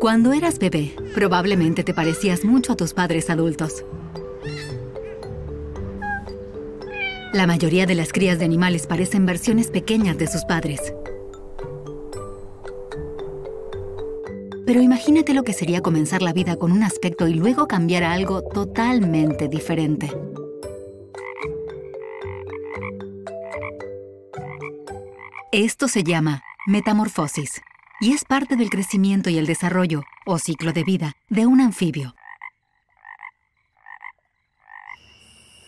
Cuando eras bebé, probablemente te parecías mucho a tus padres adultos. La mayoría de las crías de animales parecen versiones pequeñas de sus padres. Pero imagínate lo que sería comenzar la vida con un aspecto y luego cambiar a algo totalmente diferente. Esto se llama metamorfosis y es parte del crecimiento y el desarrollo o ciclo de vida de un anfibio.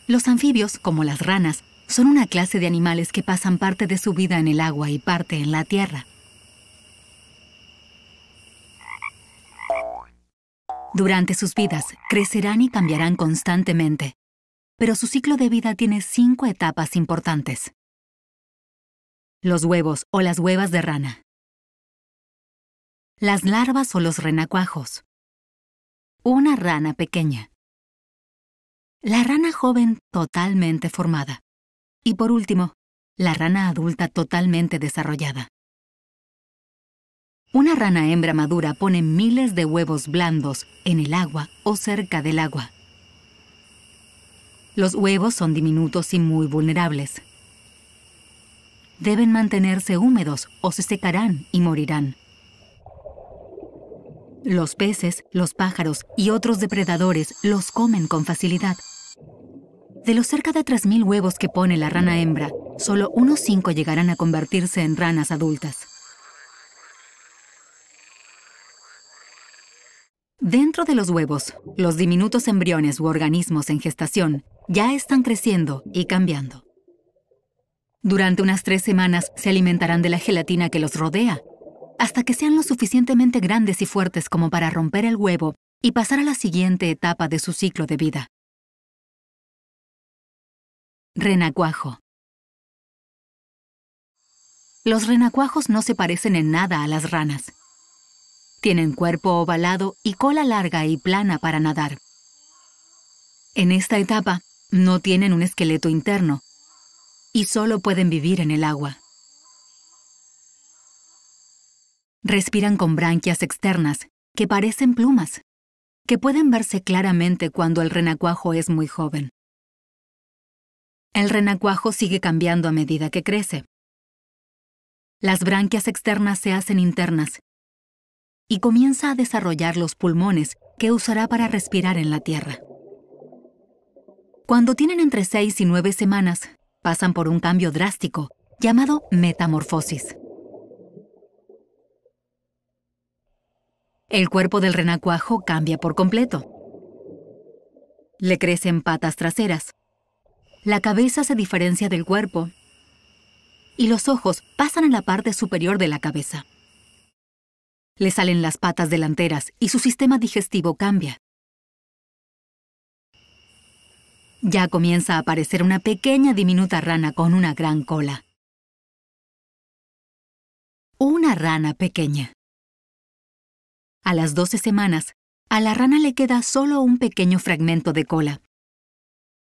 Los anfibios, como las ranas, son una clase de animales que pasan parte de su vida en el agua y parte en la tierra. Durante sus vidas crecerán y cambiarán constantemente, pero su ciclo de vida tiene cinco etapas importantes los huevos o las huevas de rana. Las larvas o los renacuajos. Una rana pequeña. La rana joven totalmente formada. Y por último, la rana adulta totalmente desarrollada. Una rana hembra madura pone miles de huevos blandos en el agua o cerca del agua. Los huevos son diminutos y muy vulnerables deben mantenerse húmedos o se secarán y morirán. Los peces, los pájaros y otros depredadores los comen con facilidad. De los cerca de 3.000 huevos que pone la rana hembra, solo unos 5 llegarán a convertirse en ranas adultas. Dentro de los huevos, los diminutos embriones u organismos en gestación ya están creciendo y cambiando. Durante unas tres semanas se alimentarán de la gelatina que los rodea, hasta que sean lo suficientemente grandes y fuertes como para romper el huevo y pasar a la siguiente etapa de su ciclo de vida. Renacuajo. Los renacuajos no se parecen en nada a las ranas. Tienen cuerpo ovalado y cola larga y plana para nadar. En esta etapa, no tienen un esqueleto interno, y solo pueden vivir en el agua. Respiran con branquias externas, que parecen plumas, que pueden verse claramente cuando el renacuajo es muy joven. El renacuajo sigue cambiando a medida que crece. Las branquias externas se hacen internas y comienza a desarrollar los pulmones que usará para respirar en la tierra. Cuando tienen entre 6 y 9 semanas, pasan por un cambio drástico llamado metamorfosis. El cuerpo del renacuajo cambia por completo. Le crecen patas traseras. La cabeza se diferencia del cuerpo. Y los ojos pasan a la parte superior de la cabeza. Le salen las patas delanteras y su sistema digestivo cambia. Ya comienza a aparecer una pequeña diminuta rana con una gran cola. Una rana pequeña. A las 12 semanas, a la rana le queda solo un pequeño fragmento de cola.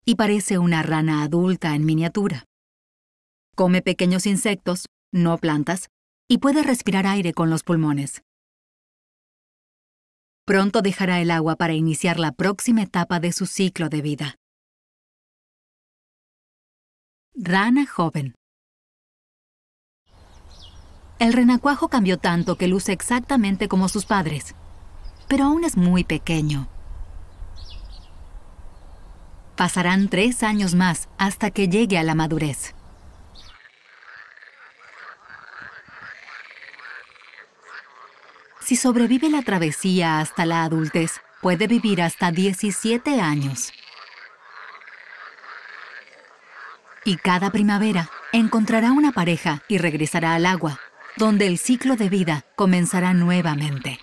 Y parece una rana adulta en miniatura. Come pequeños insectos, no plantas, y puede respirar aire con los pulmones. Pronto dejará el agua para iniciar la próxima etapa de su ciclo de vida. Rana joven. El renacuajo cambió tanto que luce exactamente como sus padres, pero aún es muy pequeño. Pasarán tres años más hasta que llegue a la madurez. Si sobrevive la travesía hasta la adultez, puede vivir hasta 17 años. Y cada primavera encontrará una pareja y regresará al agua, donde el ciclo de vida comenzará nuevamente.